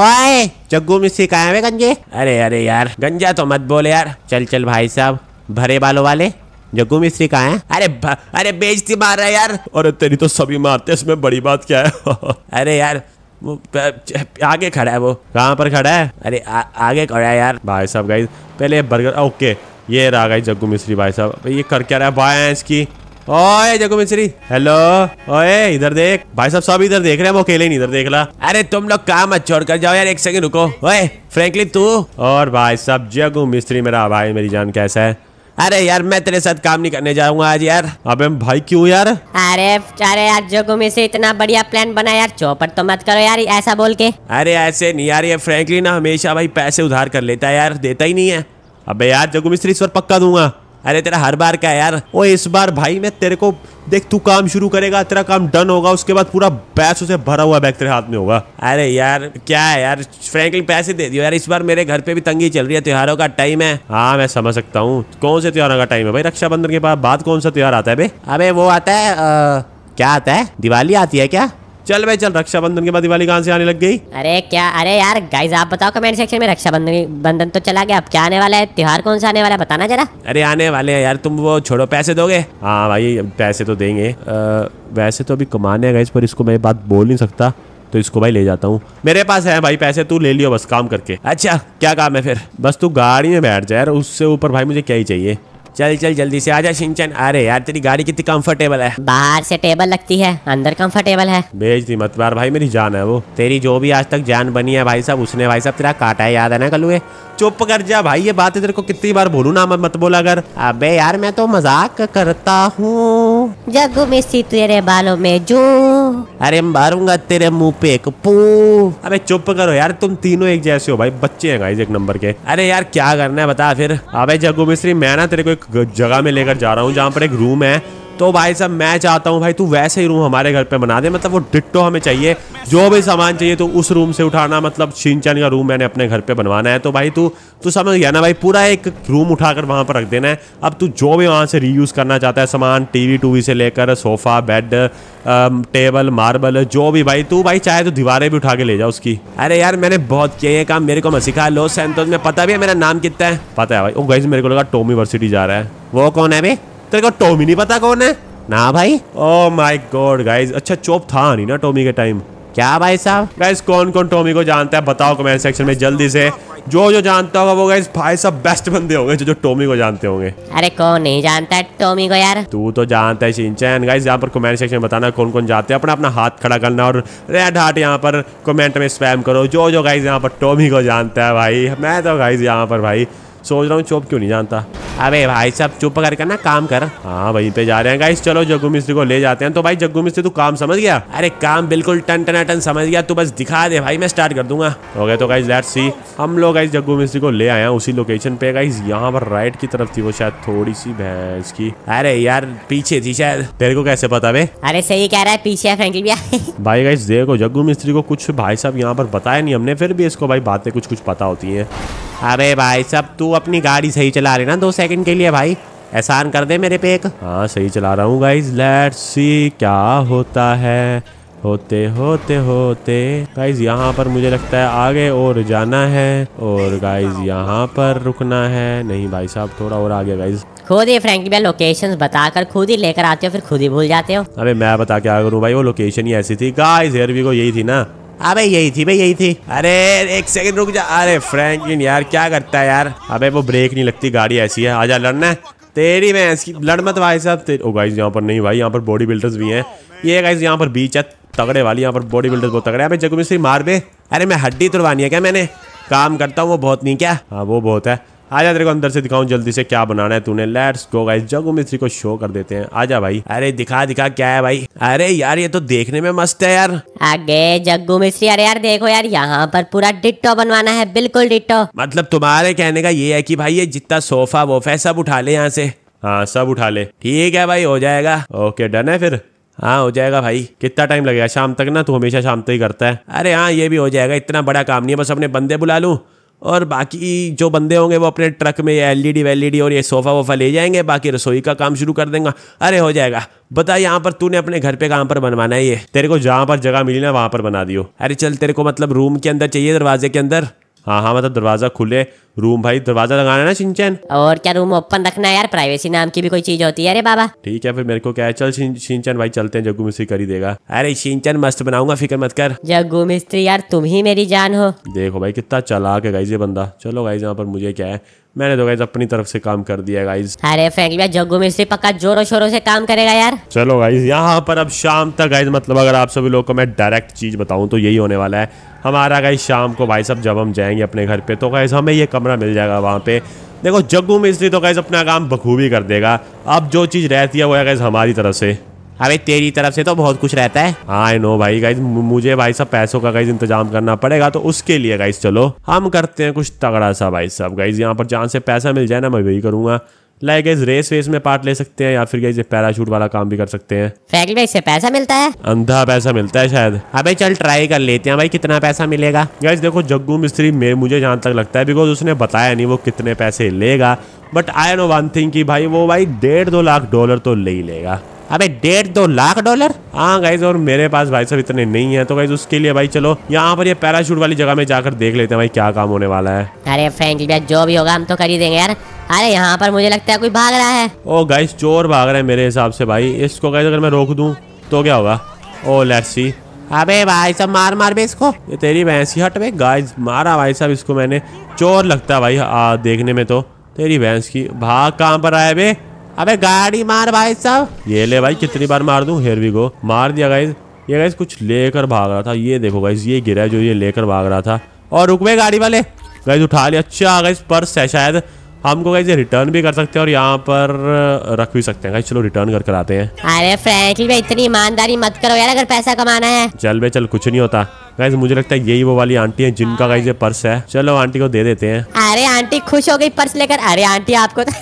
जग्गू मिस्त्री कहा है गंजे अरे अरे यार गंजा तो मत बोले यार चल चल भाई साहब भरे बालों वाले जग्गू मिस्त्री कहा है अरे अरे बेजती मार रहा है यार अरे तेरी तो सभी मारते इसमें बड़ी बात क्या है अरे यार वो आगे खड़ा है वो कहाँ पर खड़ा है अरे आ, आगे खड़ा है यार भाई साहब गाई पहले बर्गर ओके ये रहा गाइज जग्गू मिस्त्री भाई साहब ये कर क्या रहा है भाई इसकी ओए देखो मिश्री हेलो ओए इधर देख भाई साहब सब इधर देख रहे हैं वो अकेले नहीं इधर देख ला अरे तुम लोग काम मत छोड़ कर जाओ यार एक सेकंड रुको ओए फ्रैंकली तू और भाई साहब जगू मिस्त्री मेरा भाई मेरी जान कैसा है अरे यार मैं तेरे साथ काम नहीं करने जाऊंगा आज यार अबे भाई क्यों यार अरे अरे यार जोगो में से इतना बढ़िया प्लान बना यार चौपट तो मत करो यार ऐसा बोल के अरे ऐसे नहीं यार ये फ्रैंकली ना हमेशा भाई पैसे उधार कर लेता है यार देता ही नहीं है अबे यार जगू मिस्त्री इस पर पक्का दूंगा अरे तेरा हर बार क्या यार ओ इस बार भाई मैं तेरे को देख तू काम शुरू करेगा तेरा काम डन होगा उसके बाद पूरा बैच उसे भरा हुआ बैग तेरे हाथ में होगा अरे यार क्या है यार फ्रेंकली पैसे दे दियो यार इस बार मेरे घर पे भी तंगी चल रही है त्योहारों का टाइम है हाँ मैं समझ सकता हूँ कौन से त्योहारों का टाइम है भाई रक्षाबंधन के बाद कौन सा त्योहार आता है भाई अबे वो आता है आ, क्या आता है दिवाली आती है क्या चल भाई चल रक्षाबंधन के बाद दिवाली कहाँ से आने लग गई अरे क्या अरे यार गाइज आप बताओ कमेंट सेक्शन में रक्षाबंधन बंधन तो चला गया अब क्या आने वाला है त्योहार कौन सा आने वाला है बताना जरा अरे आने वाले हैं यार तुम वो छोड़ो पैसे दोगे हाँ भाई पैसे तो देंगे आ, वैसे तो अभी कमाने गए पर इसको मैं बात बोल नहीं सकता तो इसको भाई ले जाता हूँ मेरे पास है भाई पैसे तू ले लियो बस काम करके अच्छा क्या काम है फिर बस तू गाड़ी में बैठ जा यार उससे ऊपर भाई मुझे क्या ही चाहिए चल चल जल्दी से आजा सिंचन अरे यार तेरी गाड़ी कितनी कंफर्टेबल है बाहर से टेबल लगती है अंदर कंफर्टेबल है भेज दी मत बार भाई मेरी जान है वो तेरी जो भी आज तक जान बनी है भाई साहब उसने भाई साहब तेरा काटा है याद है ना कलुए चुप कर जा भाई ये बातें तेरे को कितनी बार बोलू ना मत मत बोला अगर अबे यार मैं तो मजाक करता हूँ जगू मिसी तेरे बालों में जो अरे मारूंगा तेरे मुंह पे एक पू अबे चुप करो यार तुम तीनों एक जैसे हो भाई बच्चे हैं गाइस एक नंबर के अरे यार क्या करना है बता फिर अबे जगू मिस्त्री मैं ना तेरे को एक जगह में लेकर जा रहा हूँ जहाँ पर एक रूम है तो भाई साहब मैं चाहता हूँ भाई तू वैसे ही रूम हमारे घर पे बना दे मतलब वो डिट्टो हमें चाहिए जो भी सामान चाहिए तो उस रूम से उठाना मतलब शिनचन का रूम मैंने अपने घर पे बनवाना है तो भाई तू तू समझ गया ना भाई पूरा एक रूम उठाकर वहाँ पर रख देना है अब तू जो भी वहाँ से रीयूज़ करना चाहता है सामान टी टूवी से लेकर सोफ़ा बेड टेबल मार्बल जो भी भाई तू भाई चाहे तो दीवारें भी उठा के ले जाओ उसकी अरे यार मैंने बहुत किया ये काम मेरे को मैं सिखा लो सैंतोज में पता भी है मेरा नाम कितना है पता है भाई ओ गई मेरे को लगा टोमी वर्सिटी जा रहा है वो कौन है भाई तेरे को टोमी नहीं पता कौन है ना भाई ओ माई गॉड गाइज अच्छा चोप था नहीं ना टोमी के टाइम क्या भाई साहब गाइज कौन कौन टोमी को जानता है बताओ कमेंट सेक्शन में जल्दी से जो जो जानता होगा वो गाइज भाई साहब बेस्ट बंदे होंगे जो जो टोमी को जानते होंगे अरे कौन नहीं जानता है टोमी को यार तू तो जानता है सिंचन गाइज यहाँ पर कमेंट सेक्शन में बताना कौन कौन जाते हैं अपना अपना हाथ खड़ा करना और रेड हार्ट यहाँ पर कमेंट में स्पैम करो जो जो गाइज यहाँ पर टोमी को जानता है भाई मैं तो गाइज यहाँ पर भाई सोच रहा हूँ चुप क्यों नहीं जानता अबे भाई साहब चुप करके ना काम कर हाँ वही पे जा रहे हैं गाइस चलो जग्गू मिस्त्री को ले जाते हैं तो भाई जग्गू मिस्त्री तू काम समझ गया अरे काम बिल्कुल टन टना टन समझ गया तू बस दिखा दे भाई मैं स्टार्ट कर दूंगा हो तो गाइस लेट्स सी हम लोग गाइस जग्गू मिस्त्री को ले आए उसी लोकेशन पे गाइस यहाँ पर राइट की तरफ थी वो शायद थोड़ी सी भैंस की अरे यार पीछे थी शायद तेरे को कैसे पता बे अरे सही कह रहा है पीछे है फ्रेंकली भैया भाई गाइस देखो जग्गू मिस्त्री को कुछ भाई साहब यहाँ पर बताया नहीं हमने फिर भी इसको भाई बातें कुछ कुछ पता होती है अरे भाई साहब तू अपनी गाड़ी सही चला रही ना दो सेकंड के लिए भाई एहसान कर दे मेरे पे एक हाँ सही चला रहा हूँ गाइज लेट सी क्या होता है होते होते होते गाइज यहाँ पर मुझे लगता है आगे और जाना है और गाइज यहाँ पर रुकना है नहीं भाई साहब थोड़ा और आगे गाइज खुद ही फ्रेंकी मैं लोकेशन बताकर खुद ही लेकर आते हो फिर खुद ही भूल जाते हो अबे मैं बता क्या करूँ भाई वो लोकेशन ही ऐसी थी गाइज हेयर भी को यही थी ना अबे यही थी भाई यही थी अरे एक सेकंड रुक जा अरे फ्रैंकलिन यार क्या करता है यार अबे वो ब्रेक नहीं लगती गाड़ी ऐसी है आजा लड़ना है तेरी मैं ऐसी लड़ मत भाई साहब ओ गाइस यहाँ पर नहीं भाई यहाँ पर बॉडी बिल्डर्स भी हैं ये गाइस यहाँ पर बीच है तगड़े वाली यहाँ पर बॉडी बिल्डर्स बहुत तगड़े अभी जगह मिश्री से मार बे अरे मैं हड्डी तुड़वानी है क्या मैंने काम करता हूँ वो बहुत नहीं क्या हाँ वो बहुत है आजा तेरे को अंदर से दिखाऊं जल्दी से क्या बनाना है तूने लेट्स गो गाइस जगो मिस्त्री को शो कर देते हैं आजा भाई अरे दिखा दिखा क्या है भाई अरे यार ये तो देखने में मस्त है यार आगे जगो मिस्त्री अरे यार देखो यार यहाँ पर पूरा डिट्टो बनवाना है बिल्कुल डिट्टो मतलब तुम्हारे कहने का ये है की भाई ये जितना सोफा वोफा सब उठा ले यहाँ से हाँ सब उठा ले ठीक है भाई हो जाएगा ओके डन है फिर हाँ हो जाएगा भाई कितना टाइम लगेगा शाम तक ना तू हमेशा शाम तक ही करता है अरे हाँ ये भी हो जाएगा इतना बड़ा काम नहीं है बस अपने बंदे बुला लूँ और बाकी जो बंदे होंगे वो अपने ट्रक में ये एल ई वेलईडी और ये सोफ़ा वोफा ले जाएंगे बाकी रसोई का काम शुरू कर देंगे अरे हो जाएगा बता यहाँ पर तूने अपने घर पे कहाँ पर बनवाना है ये तेरे को जहाँ पर जगह मिली ना वहाँ पर बना दियो अरे चल तेरे को मतलब रूम के अंदर चाहिए दरवाजे के अंदर हाँ हाँ मतलब दरवाज़ा खुले रूम भाई दरवाजा लगाना है ना सिंचन और क्या रूम ओपन रखना है यार प्राइवेसी नाम की भी कोई चीज होती है अरे बाबा ठीक है फिर मेरे को क्या है चल सिंचन भाई चलते हैं जग्गू मिस्त्री कर ही देगा अरे सिंचन मस्त बनाऊंगा फिक्र मत कर जग्गू मिस्त्री यार तुम ही मेरी जान हो देखो भाई कितना चला के गाइज ये बंदा चलो गाइज यहाँ पर मुझे क्या है मैंने तो गाइज अपनी तरफ से काम कर दिया गाइज अरे फ्रेंकली जग्गू मिस्त्री पक्का जोरों शोरों से काम करेगा यार चलो गाइज यहाँ पर अब शाम तक गाइज मतलब अगर आप सभी लोग को मैं डायरेक्ट चीज बताऊँ तो यही होने वाला है हमारा गाइज शाम को भाई सब जब हम जाएंगे अपने घर पे तो गाइज हमें ये कम कमरा मिल जाएगा वहाँ पे देखो जग्गू मिस्त्री तो गैस अपना काम बखूबी कर देगा अब जो चीज़ रहती है वो है गैस हमारी तरफ से अरे तेरी तरफ से तो बहुत कुछ रहता है आई हाँ, नो भाई गाइज मुझे भाई साहब पैसों का गाइज इंतजाम करना पड़ेगा तो उसके लिए गाइज चलो हम करते हैं कुछ तगड़ा सा भाई साहब गाइज यहाँ पर जहाँ से पैसा मिल जाए ना मैं वही करूंगा लाइक इस रेस वेस में पार्ट ले सकते हैं या फिर ये पैराशूट वाला काम भी कर सकते हैं फैक्ट में इससे पैसा मिलता है अंधा पैसा मिलता है शायद अबे चल ट्राई कर लेते हैं भाई कितना पैसा मिलेगा गाइस देखो जग्गू मिस्त्री मेरे मुझे जहाँ तक लगता है बिकॉज उसने बताया नहीं वो कितने पैसे लेगा but I know one thing की भाई वो भाई डेढ़ दो लाख डॉलर तो ले ही लेगा अबे डेढ़ दो लाख डॉलर हाँ गाइज और मेरे पास भाई साहब इतने नहीं है तो गाइज उसके लिए भाई चलो यहाँ पर ये पैराशूट वाली जगह में जाकर देख लेते हैं भाई क्या काम होने वाला है अरे फ्रेंकली जो भी होगा हम तो कर ही देंगे यार अरे यहाँ पर मुझे लगता है कोई भाग रहा है ओ गाइज चोर भाग रहा है मेरे हिसाब से भाई इसको गाइज अगर मैं रोक दू तो क्या होगा ओ लेट्स अबे भाई साहब मार मार भी इसको ये तेरी भैंस भैंसी हट भाई गाइज मारा भाई साहब इसको मैंने चोर लगता है भाई आ, देखने में तो तेरी भैंस की भाग कहाँ पर आया बे अबे गाड़ी मार भाई साहब ये ले भाई कितनी बार मार दू हेयर वी गो मार दिया गाइज ये गाइज कुछ लेकर भाग रहा था ये देखो गाइज ये गिरा जो ये लेकर भाग रहा था और रुक गाड़ी वाले गाइज उठा लिया अच्छा गाइज पर्स है शायद हमको गाइज रिटर्न भी कर सकते हैं और यहाँ पर रख भी सकते हैं गाइज चलो रिटर्न कर कर आते हैं अरे फ्रेंकली भाई इतनी ईमानदारी मत करो यार अगर पैसा कमाना है चल बे चल कुछ नहीं होता गाइज मुझे लगता है यही वो वाली आंटी है जिनका गाइज ये हाँ। पर्स है चलो आंटी को दे देते हैं अरे आंटी खुश हो गई पर्स लेकर अरे आंटी आपको तो-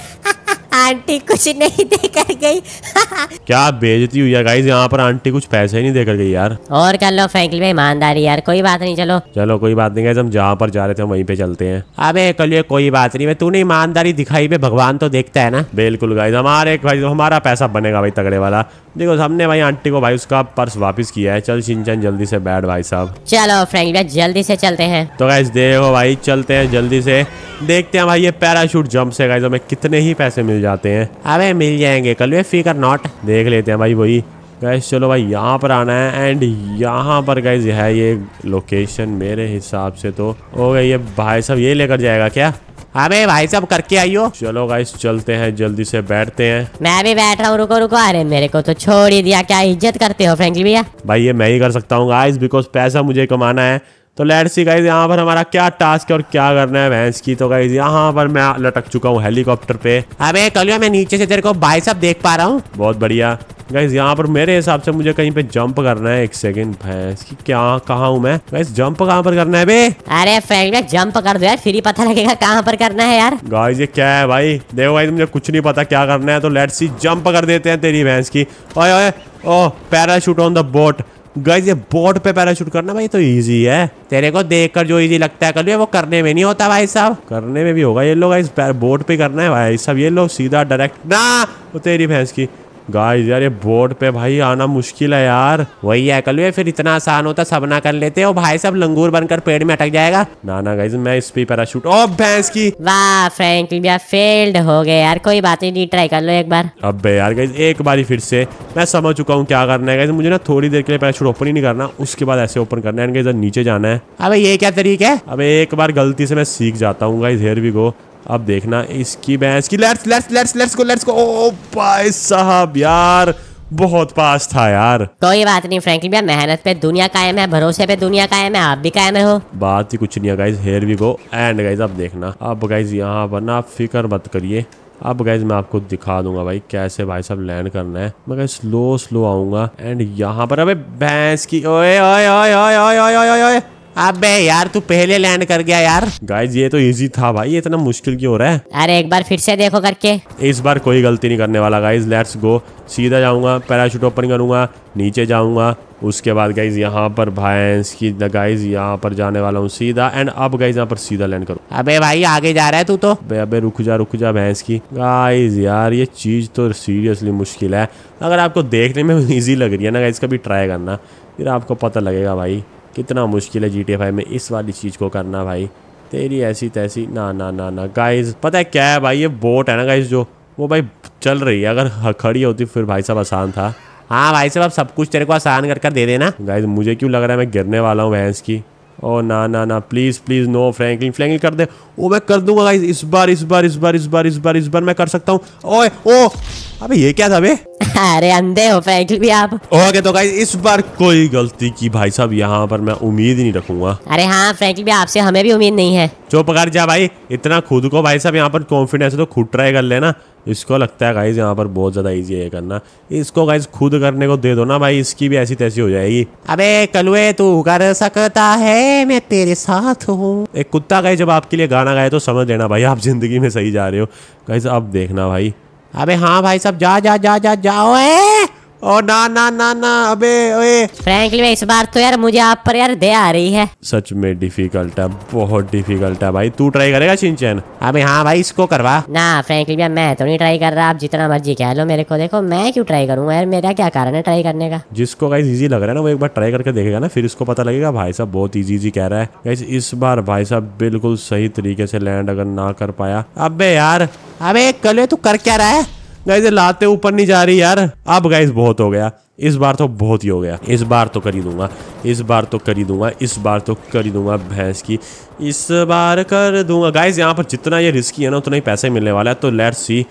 आंटी कुछ नहीं देकर गई क्या बेजती हुई यार गाइस यहाँ पर आंटी कुछ पैसे ही नहीं देकर गई यार और कर लो फ्रेंकली भाई ईमानदारी यार कोई बात नहीं चलो चलो कोई बात नहीं गाइस हम जहाँ पर जा रहे थे वहीं पे चलते हैं अबे ये कोई बात नहीं तूने ईमानदारी दिखाई पे भगवान तो देखता है ना बिल्कुल गाइज हमारे भाई हमारा पैसा बनेगा भाई तगड़े वाला देखो हमने भाई आंटी को भाई उसका पर्स वापस किया है चल सिंचन जल्दी से बैठ भाई साहब चलो फ्रेंक जल्दी से चलते हैं तो गाइज देखो भाई चलते हैं जल्दी से देखते हैं भाई ये पैराशूट जंप से गाइज हमें कितने ही पैसे मिल जाते हैं अबे मिल जाएंगे कल वे फिकर नॉट देख लेते हैं भाई वही गैस चलो भाई यहाँ पर आना है एंड यहाँ पर गैस है ये लोकेशन मेरे हिसाब से तो हो गई ये भाई साहब ये लेकर जाएगा क्या अबे भाई साहब करके आइयो चलो गाइस चलते हैं जल्दी से बैठते हैं मैं भी बैठ रहा हूँ रुको रुको अरे मेरे को तो छोड़ ही दिया क्या इज्जत करते हो फ्रेंकली भैया भाई ये मैं ही कर सकता हूँ गाइस बिकॉज पैसा मुझे कमाना है तो लेट सी गाइज यहाँ पर हमारा क्या टास्क है और क्या करना है भैंस की तो गाइज यहाँ पर मैं लटक चुका हूँ हेलीकॉप्टर पे अबे कलियो मैं नीचे से तेरे को बाई सब देख पा रहा हूँ बहुत बढ़िया गाइज यहाँ पर मेरे हिसाब से मुझे कहीं पे जंप करना है एक सेकंड भैंस की क्या कहा हूँ मैं गाइज जंप कहाँ पर करना है बे अरे फ्रेंड जंप कर दो यार फिर ही पता लगेगा कहाँ पर करना है यार गाइज ये क्या है भाई देखो भाई मुझे कुछ नहीं पता क्या करना है तो लेट सी जंप कर देते हैं तेरी भैंस की ओए ओए ओ parachute on the boat guys ये बोट पे पैराशूट करना भाई तो इजी है तेरे को देखकर जो इजी लगता है कर वो करने में नहीं होता भाई साहब करने में भी होगा ये लोग बोट पे करना है भाई साहब ये लोग सीधा डायरेक्ट ना वो तेरी भैंस की गाइस यार ये बोर्ड पे भाई आना मुश्किल है यार वही है कल फिर इतना आसान होता सब ना कर लेते हो भाई सब लंगूर बनकर पेड़ में अटक जाएगा ना ना गाइस मैं इस पे पैराशूट ओ भैंस की वाह फेल्ड हो गए यार कोई बात नहीं ट्राई कर लो एक बार अब यार गाइस एक बार फिर से मैं समझ चुका हूँ क्या करना है गाइस मुझे ना थोड़ी देर के लिए पैराशूट ओपन ही नहीं करना उसके बाद ऐसे ओपन करना है नीचे जाना है अब ये क्या तरीका है अब एक बार गलती से मैं सीख जाता हूँ गाइस हेयर वी गो अब देखना इसकी भैंस की लेट्स लेट्स लेट्स लेट्स को लेट्स को ओ भाई साहब यार बहुत पास था यार कोई तो बात नहीं फ्रैंकलिन भैया मेहनत पे दुनिया कायम है भरोसे पे दुनिया कायम है आप भी कायम रहो बात ही कुछ नहीं है guys here we go and guys अब देखना अब गाइस यहां पर ना आप फिक्र मत करिए अब गाइज मैं आपको दिखा दूंगा भाई कैसे भाई साहब लैंड करना है मैं गाइस स्लो स्लो आऊंगा एंड यहाँ पर अबे भैंस की ओए ओए ओए ओए ओए ओए ओए अबे यार तू पहले लैंड कर गया यार गाइज ये तो इजी था भाई इतना मुश्किल क्यों हो रहा है अरे एक बार फिर से देखो करके इस बार कोई गलती नहीं करने वाला गाइज लेट्स गो सीधा जाऊंगा पैराशूट ओपन करूंगा नीचे जाऊंगा उसके बाद गाइज यहाँ पर भैंस की गाइज यहाँ पर जाने वाला हूँ सीधा एंड अब गाइज यहाँ पर सीधा लैंड करूँ अबे भाई आगे जा रहा है तू तो अबे अबे रुक जा रुक जा भैंस की गाइज यार ये चीज़ तो सीरियसली मुश्किल है अगर आपको देखने में इजी लग रही है ना गाइज कभी ट्राई करना फिर आपको पता लगेगा भाई कितना मुश्किल है जी टी में इस वाली चीज़ को करना भाई तेरी ऐसी तैसी ना ना ना ना गाइस पता है क्या है भाई ये बोट है ना गाइस जो वो भाई चल रही है अगर खड़ी होती फिर भाई साहब आसान था हाँ भाई साहब सब कुछ तेरे को आसान कर कर दे देना गाइस मुझे क्यों लग रहा है मैं गिरने वाला हूँ भैंस की ओ ना ना ना please please no Franklin Franklin कर दे ओ मैं कर दूंगा गाइज इस बार इस बार इस बार इस बार इस बार इस बार मैं कर सकता हूँ ओ ओ अबे ये क्या था भाई अरे अंधे हो पैंकल भी आप ओके तो गाइस इस बार कोई गलती की भाई साहब यहाँ पर मैं उम्मीद नहीं रखूंगा अरे हाँ फ्रेंकल भी आपसे हमें भी उम्मीद नहीं है जो पकड़ जा भाई इतना खुद को भाई साहब यहाँ पर कॉन्फिडेंस है तो खुद ट्राई कर लेना इसको लगता है गाइज यहाँ पर बहुत ज्यादा इजी है करना इसको गाइज खुद करने को दे दो ना भाई इसकी भी ऐसी तैसी हो जाएगी अबे कलुए तू कर सकता है मैं तेरे साथ हूँ एक कुत्ता गाइज जब आपके लिए गाना गाए तो समझ लेना भाई आप जिंदगी में सही जा रहे हो गाइज अब देखना भाई अबे हाँ भाई साहब जा जा जा जा जाओ ए ओ ना ना ना ना अबे ओए फ्रैंकली मैं इस बार तो यार मुझे आप पर यार दे आ रही है सच में डिफिकल्ट है बहुत डिफिकल्ट है भाई तू ट्राई करेगा चिंचन अबे हाँ भाई इसको करवा ना फ्रैंकली भैया मैं तो नहीं ट्राई कर रहा आप जितना मर्जी कह लो मेरे को देखो मैं क्यों ट्राई करूंगा यार मेरा क्या कारण है ट्राई करने का जिसको गाइस इजी लग रहा है ना वो एक बार ट्राई करके देखेगा ना फिर इसको पता लगेगा भाई साहब बहुत इजी इजी कह रहा है गाइस इस बार भाई साहब बिल्कुल सही तरीके से लैंड अगर ना कर पाया अबे यार अबे कल तू कर क्या रहा है गाइज लाते ऊपर नहीं जा रही यार अब गाइज बहुत हो गया इस बार तो बहुत ही हो गया इस बार तो करी दूंगा इस बार तो करी दूंगा इस बार तो करी दूंगा भैंस की इस बार कर दूंगा गाइज यहाँ पर जितना ये रिस्की है ना उतना ही पैसे मिलने वाला है तो लेट्स सी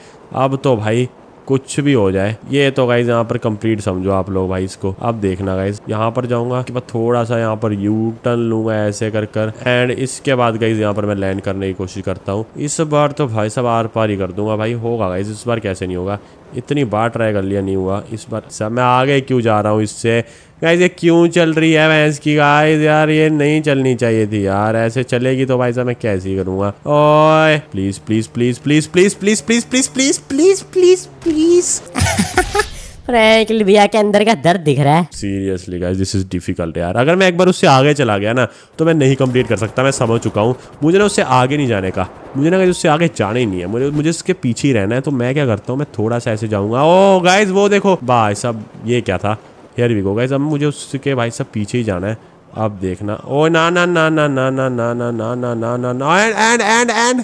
अब तो भाई कुछ भी हो जाए ये तो गाइज यहाँ पर कंप्लीट समझो आप लोग भाई इसको अब देखना गाइज यहाँ पर जाऊंगा कि मैं थोड़ा सा यहाँ पर यू टर्न लूंगा ऐसे कर कर एंड इसके बाद गाइज यहाँ पर मैं लैंड करने की कोशिश करता हूँ इस बार तो भाई सब आर पार ही कर दूंगा भाई होगा गाइज इस बार कैसे नहीं होगा इतनी बार ट्राई कर लिया नहीं हुआ इस बार मैं आगे क्यों जा रहा हूँ इससे गाइज ये क्यों चल रही है भैंस की गाइज यार ये नहीं चलनी चाहिए थी यार ऐसे चलेगी तो भाई साहब मैं कैसी करूंगा ओए please please please please please please please please please please please please भैया के अंदर का दर्द दिख रहा है seriously guys this is difficult यार अगर मैं एक बार उससे आगे चला गया ना तो मैं नहीं कंप्लीट कर सकता मैं समझ चुका हूँ मुझे ना उससे आगे नहीं जाने का मुझे ना उससे आगे जाने ही नहीं है मुझे मुझे उसके पीछे ही रहना है तो मैं क्या करता हूँ मैं थोड़ा सा ऐसे जाऊंगा ओ गाइज वो देखो भाई सब ये क्या था हेयर वी गो गाइज अब मुझे उसके भाई साहब पीछे ही जाना है अब देखना ओ ना ना ना ना ना ना ना ना ना ना ना ना ना एंड एंड एंड एंड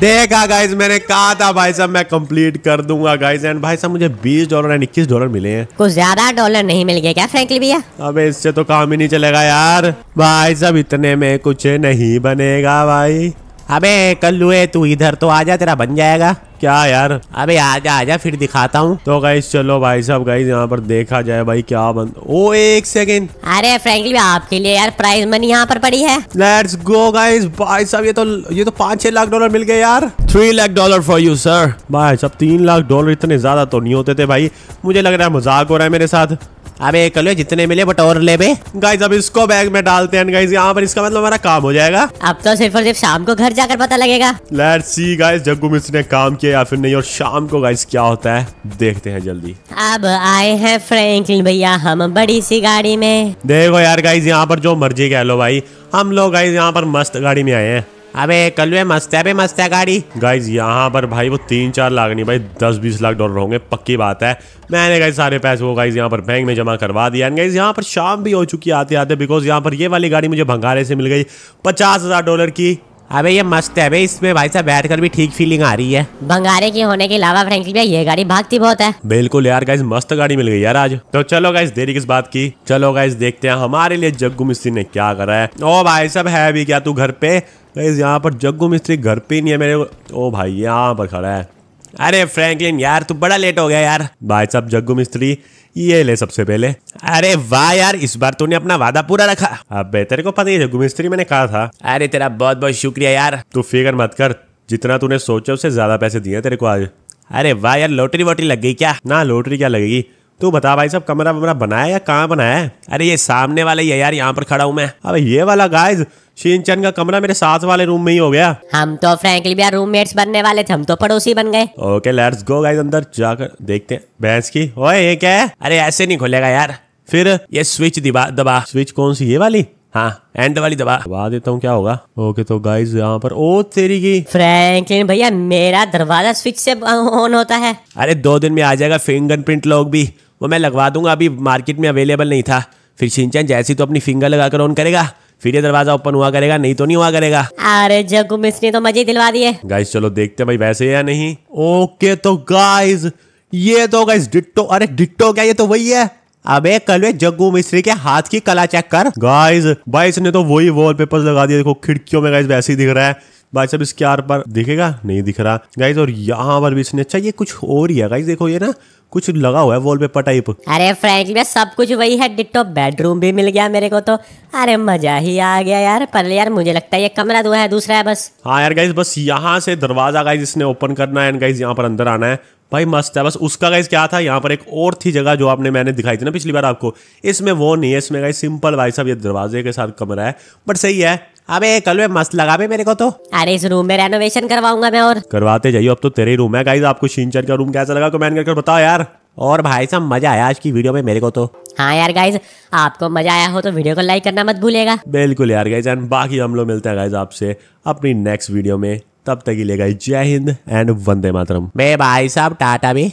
देखा गाइज मैंने कहा था भाई साहब मैं कंप्लीट कर दूंगा गाइज एंड भाई साहब मुझे 20 डॉलर एंड इक्कीस डॉलर मिले हैं कुछ ज्यादा डॉलर नहीं मिल गया क्या फ्रेंकली भैया अबे इससे तो काम ही नहीं चलेगा यार भाई साहब इतने में कुछ नहीं बनेगा भाई अबे कल लुए तू इधर तो आ जा तेरा बन जाएगा क्या यार अबे आजा आजा फिर दिखाता हूँ तो गाइस चलो भाई साहब गाइस यहाँ पर देखा जाए भाई क्या बंद ओ एक सेकेंड अरे फ्रेंकली आपके लिए यार प्राइज मनी यहाँ पर पड़ी है लेट्स गो गाइस भाई साहब ये तो ये तो पाँच छह लाख डॉलर मिल गए यार three lakh dollar for you sir भाई साहब तीन लाख डॉलर इतने ज्यादा तो नहीं होते थे भाई मुझे लग रहा है मजाक हो रहा है मेरे साथ अबे एक लो जितने मिले बट और ले बे अब इसको बैग में डालते हैं गाइस यहाँ पर इसका मतलब हमारा काम हो जाएगा अब तो सिर्फ और सिर्फ शाम को घर जाकर पता लगेगा let's see guys Jaggu Mishra ने काम किया या फिर नहीं और शाम को गाइस क्या होता है देखते हैं जल्दी अब आए हैं फ्रैंकलिन भैया हम बड़ी सी गाड़ी में देखो यार गाइस यहाँ पर जो मर्जी कह लो भाई हम लोग गाइस यहाँ पर मस्त गाड़ी में आए हैं अबे कलवे मस्त है अबे मस्त है गाड़ी गाइज यहाँ पर भाई वो तीन चार लाख नहीं भाई दस बीस लाख डॉलर होंगे पक्की बात है मैंने गाइज सारे पैसे वो गाइज यहाँ पर बैंक में जमा करवा दिया एंड गाइज यहाँ पर शाम भी हो चुकी आते आते बिकॉज यहाँ पर ये वाली गाड़ी मुझे भंगारे से मिल गई पचास हजार डॉलर की अबे ये मस्त है भाई इसमें भाई साहब बैठकर भी ठीक फीलिंग आ रही है भंगारे की होने के अलावा फ्रेंकली भाई ये गाड़ी भागती बहुत है बिल्कुल यार गाइस मस्त गाड़ी मिल गई यार आज तो चलो गाइस देरी किस बात की चलो गाइज देखते हैं हमारे लिए जग्गू मिस्त्री ने क्या करा है ओ भाई साहब है भी क्या तू घर पे गाइस यहाँ पर जग्गू मिस्त्री घर पे नहीं है मेरे ओ भाई यहाँ पर खड़ा है अरे फ्रैंकलिन यार तू बड़ा लेट हो गया यार भाई साहब जग्गू मिस्त्री ये ले सबसे पहले अरे वाह यार इस बार तूने अपना वादा पूरा रखा अब तेरे को पता ही जग्गू मिस्त्री मैंने कहा था अरे तेरा बहुत बहुत शुक्रिया यार तू फिक्र मत कर जितना तूने सोचा उससे ज्यादा पैसे दिए तेरे को आज अरे वाह यार लॉटरी वोटरी लग गई क्या ना लॉटरी क्या लगेगी तू बता भाई साहब कमरा वमरा बनाया या कहाँ बनाया है अरे ये सामने वाला ही है यार यहाँ पर खड़ा हूँ मैं अब ये वाला गाइज शिनचन का कमरा मेरे साथ वाले रूम में ही हो गया हम तो फ्रेंकली रूममेट्स बनने वाले थे हम तो पड़ोसी बन गए ओके लेट्स गो गाइज अंदर जाकर देखते हैं भैंस की ओए ये क्या है अरे ऐसे नहीं खुलेगा यार फिर ये स्विच दबा दबा स्विच कौन सी ये वाली हाँ एंड वाली दबा दबा देता हूँ क्या होगा ओके तो गाइज यहाँ पर ओ तेरी की फ्रैंकलिन भैया मेरा दरवाजा स्विच से ऑन होता है अरे दो दिन में आ जाएगा फिंगरप्रिंट लोग भी वो मैं लगवा दूंगा अभी मार्केट में अवेलेबल नहीं था फिर सिंचन जैसी तो अपनी फिंगर लगा कर ऑन करेगा फिर ये दरवाजा ओपन हुआ करेगा नहीं तो नहीं हुआ करेगा अरे जगू ने तो मजे दिलवा दिए गाइस चलो देखते भाई वैसे या नहीं ओके तो गाइस ये तो गाइस डिट्टो अरे डिट्टो क्या ये तो वही है अबे कल जग्गू मिस्त्री के हाथ की कला चेक कर गाइस भाई इसने तो वही वॉलपेपर लगा दिए देखो खिड़कियों में गाइस वैसे ही दिख रहा है भाई साहब इसके आर पर दिखेगा नहीं दिख रहा गाइज और यहाँ पर भी इसने अच्छा ये कुछ और ही है गाइज देखो ये ना कुछ लगा हुआ है वॉलपेपर टाइप अरे फ्रेंकली में सब कुछ वही है डिटो बेडरूम भी मिल गया मेरे को तो अरे मजा ही आ गया यार पर यार मुझे लगता है ये कमरा दो तो है दूसरा है बस हाँ यार गाइज बस यहाँ से दरवाजा गाइज इसने ओपन करना है एंड गाइज यहाँ पर अंदर आना है भाई मस्त है बस उसका गाइज क्या था यहाँ पर एक और थी जगह जो आपने मैंने दिखाई थी ना पिछली बार आपको इसमें वो नहीं है इसमें गाइज सिंपल भाई साहब ये दरवाजे के साथ कमरा है बट सही है अबे कल में मस्त लगा मेरे को तो अरे इस रूम में रेनोवेशन करवाऊंगा मैं और करवाते जाइए अब तो तेरे रूम है गाइस आपको शिनचन का रूम कैसा लगा कमेंट करके बताओ यार और भाई साहब मजा आया आज की वीडियो में मेरे को तो हाँ यार गाइज आपको मजा आया हो तो वीडियो को लाइक करना मत भूलेगा बिल्कुल यार गाइज एंड बाकी हम लोग मिलते हैं गाइज आपसे अपनी नेक्स्ट वीडियो में तब तक ही ले गाइज जय हिंद एंड वंदे मातरम मैं भाई साहब टाटा भी